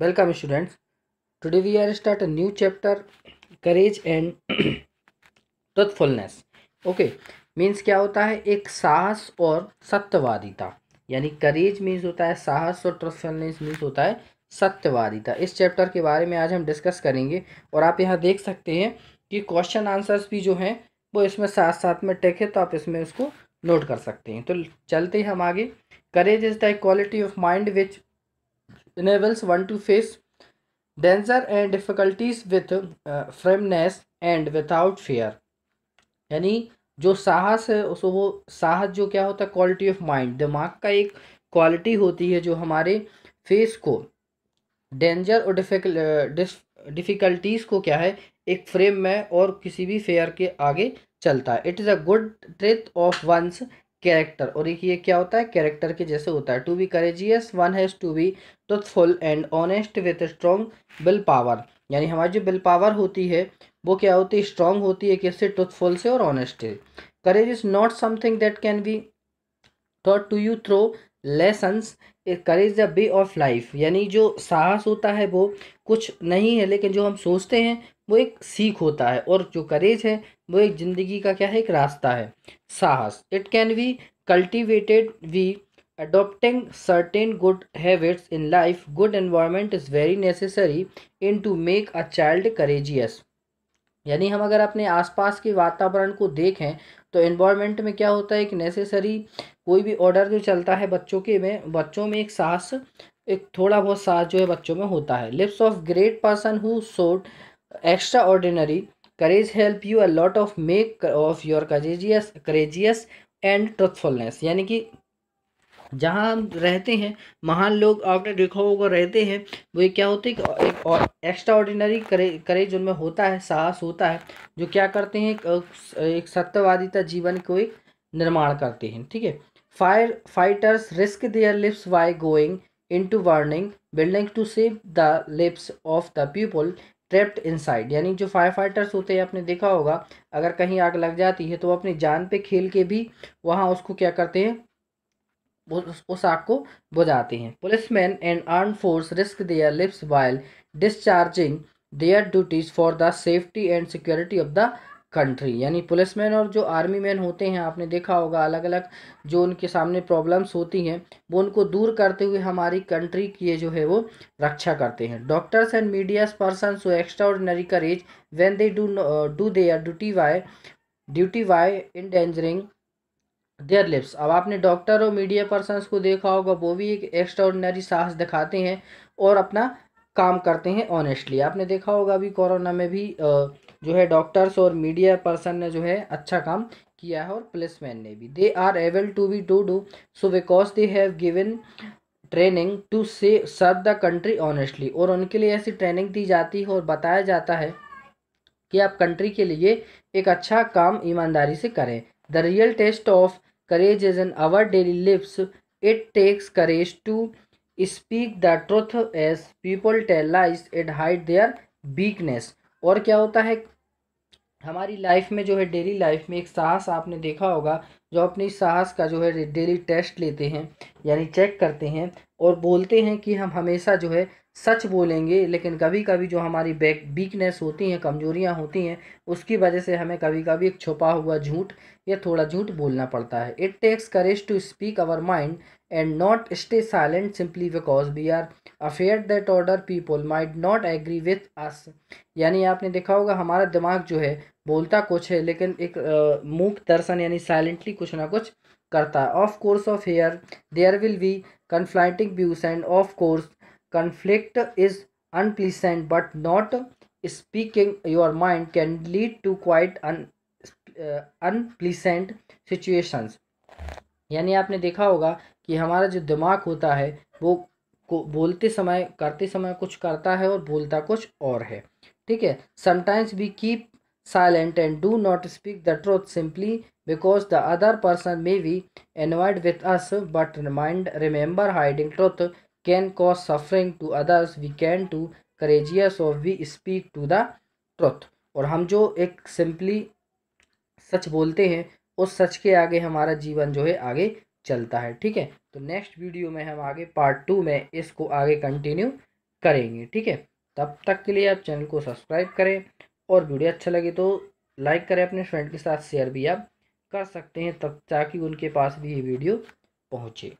welcome students today we are start a new chapter courage and truthfulness okay means क्या होता है एक साहस और सत्यवादिता यानी करेज मीन्स होता है साहस और ट्रथफुलनेस मीन्स होता है सत्यवादिता इस चैप्टर के बारे में आज हम डिस्कस करेंगे और आप यहाँ देख सकते हैं कि क्वेश्चन आंसर्स भी जो हैं वो इसमें साथ साथ में टेक है तो आप इसमें उसको नोट कर सकते हैं तो चलते हैं हम आगे courage is the quality of mind which enables one to face danger and difficulties with firmness and without fear यानी जो साहस है उसको वो साहस जो क्या होता है क्वालिटी ऑफ माइंड दिमाग का एक क्वालिटी होती है जो हमारे फेस को डेंजर और डिफ़िकल्टीज़ uh, को क्या है एक फ्रेम में और किसी भी फेयर के आगे चलता है it is a good trait of one's character और ये क्या होता है कैरेक्टर के जैसे होता है to be courageous one has to be truthful and honest with strong will power यानी हमारी जो विल पावर होती है वो क्या होती है स्ट्रॉन्ग होती है किससे ट्रुथफुल से और honest courage is not something that can be taught to you through lessons courage the way of life यानी जो साहस होता है वो कुछ नहीं है लेकिन जो हम सोचते हैं वो एक सीख होता है और जो करेज है वो एक ज़िंदगी का क्या है एक रास्ता है साहस it can be cultivated we adopting certain good habits in life good environment is very necessary in to make a child courageous यानी हम अगर अपने आसपास के वातावरण को देखें तो एनवायरमेंट में क्या होता है एक नेसेसरी कोई भी ऑर्डर जो चलता है बच्चों के में बच्चों में एक साहस एक थोड़ा बहुत साहस जो है बच्चों में होता है lives of great person who showed extraordinary courage help you a lot of make of your courageous courageous and truthfulness यानी कि जहाँ हम रहते हैं महान लोग आपने देखा होगा रहते हैं वो ये क्या होते हैं कि एक और एक्स्ट्रा ऑर्डिनरी करे करेज उनमें होता है साहस होता है जो क्या करते हैं एक सत्यवादिता जीवन को एक निर्माण करते हैं ठीक है fire fighters risk their lives by going into burning building to save the lives of the people trapped inside यानी जो फायर फाइटर्स होते हैं आपने देखा होगा अगर कहीं आग लग जाती है तो वो अपनी जान पे खेल के भी वहाँ उसको क्या करते हैं उस, उस आग को बुझाते हैं policeman and arm force risk their lives while discharging their duties for the safety and security of the country यानी पुलिस मैन और जो आर्मी मैन होते हैं आपने देखा होगा अलग अलग जो उनके सामने प्रॉब्लम्स होती हैं वो उनको दूर करते हुए हमारी कंट्री की जो है वो रक्षा करते हैं doctors and media person show extraordinary courage when they do do their duty by duty by endangering their lives अब आपने डॉक्टर और मीडिया पर्सन को देखा होगा वो भी एक एक्स्ट्रा साहस दिखाते हैं और अपना काम करते हैं ऑनेस्टली आपने देखा होगा अभी कोरोना में भी आ, जो है डॉक्टर्स और मीडिया पर्सन ने जो है अच्छा काम किया है और पुलिसमैन ने भी they are able to be to do so because they have given training to से सर्व द कंट्री ऑनेस्टली और उनके लिए ऐसी ट्रेनिंग दी जाती है और बताया जाता है कि आप कंट्री के लिए एक अच्छा काम ईमानदारी से करें the real test of courage is in our daily lives it takes courage to speak the truth as people tell lies it hide their weakness और क्या होता है हमारी लाइफ में जो है डेली लाइफ में एक साहस आपने देखा होगा जो अपनी साहस का जो है डेली टेस्ट लेते हैं यानी चेक करते हैं और बोलते हैं कि हम हमेशा जो है सच बोलेंगे लेकिन कभी कभी जो हमारी बैक वीकनेस होती हैं कमजोरियाँ होती हैं उसकी वजह से हमें कभी कभी एक छुपा हुआ झूठ या थोड़ा झूठ बोलना पड़ता है it takes courage to speak our mind and not stay silent simply because we are afraid that other people might not agree with us यानी आपने देखा होगा हमारा दिमाग जो है बोलता कुछ है लेकिन एक मूक दर्शन यानी साइलेंटली कुछ ना कुछ करता है of course of here there will be conflicting views and of course conflict is unpleasant but not speaking your mind can lead to quite unpleasant situations यानी आपने देखा होगा कि हमारा जो दिमाग होता है वो को बोलते समय करते समय कुछ करता है और बोलता कुछ और है ठीक है sometimes we keep silent and do not speak the truth simply because the other person may be annoyed with us but remind remember hiding truth can cause suffering to others we can do courageous or we speak to the truth और हम जो एक simply सच बोलते हैं उस सच के आगे हमारा जीवन जो है आगे चलता है ठीक है तो नेक्स्ट वीडियो में हम आगे पार्ट टू में इसको आगे कंटिन्यू करेंगे ठीक है तब तक के लिए आप चैनल को सब्सक्राइब करें और वीडियो अच्छा लगे तो लाइक करें अपने फ्रेंड के साथ शेयर भी आप कर सकते हैं तब ताकि उनके पास भी ये वीडियो पहुँचे